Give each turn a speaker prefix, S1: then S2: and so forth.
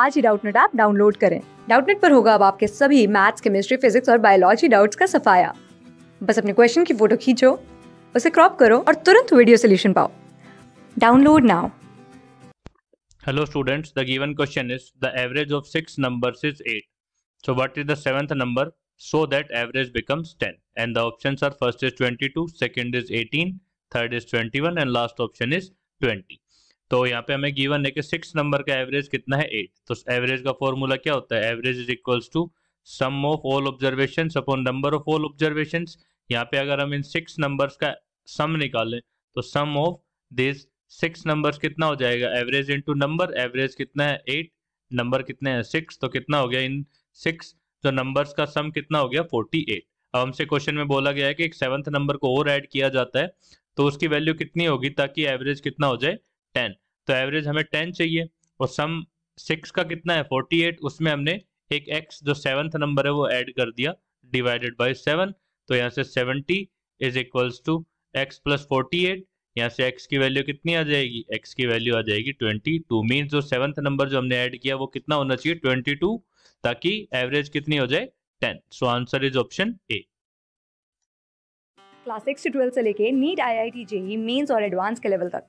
S1: आज ही Doubtnut app download करें डाउटनेट पर होगा अब आपके सभी मैथ्स केमिस्ट्री फिजिक्स और बायोलॉजी डाउट्स का सफाया बस अपने क्वेश्चन की फोटो खींचो उसे क्रॉप करो और तुरंत वीडियो सोल्यूशन पाओ download now
S2: Hello students, the given question is the average of 6 numbers is 8. So what is the 7th number so that average becomes 10? And the options are first is 22, second is 18, third is 21 and last option is 20. तो यहाँ पे हमें given है कि six number का average कितना है eight तो एवरेज का फॉर्मूला क्या होता है average is equals to sum of all observation upon number of all observation यहाँ पे अगर हम इन सिक्स नंबर्स का सम निकालें तो sum of this six numbers कितना हो जाएगा एवरेज टू नंबर एवरेज कितना है एट नंबर कितने हैं सिक्स तो कितना हो गया इन सिक्स तो नंबर्स का सम कितना हो गया फोर्टी एट अब हमसे क्वेश्चन में बोला गया है कि एक सेवन्थ नंबर को और ऐड किया जाता है तो उसकी वैल्यू कितनी होगी ताकि एवरेज कितना हो जाए टेन तो एवरेज हमें टेन चाहिए और सम सिक्स का कितना है फोर्टी एट उसमें हमने एक एक्स जो सेवन्थ नंबर है वो ऐड कर दिया डिवाइडेड बाई सेवन तो यहाँ से seventy is equals to X plus forty eight यहाँ से x की वैल्यू कितनी आ जाएगी x की वैल्यू आ जाएगी ट्वेंटी टू मीन जो सेवन्थ नंबर जो हमने ऐड किया वो कितना होना चाहिए 22 ताकि एवरेज कितनी हो जाए ten so answer is option A
S1: class six से लेके NEET I I T JEE Mains और एडवांस के लेवल तक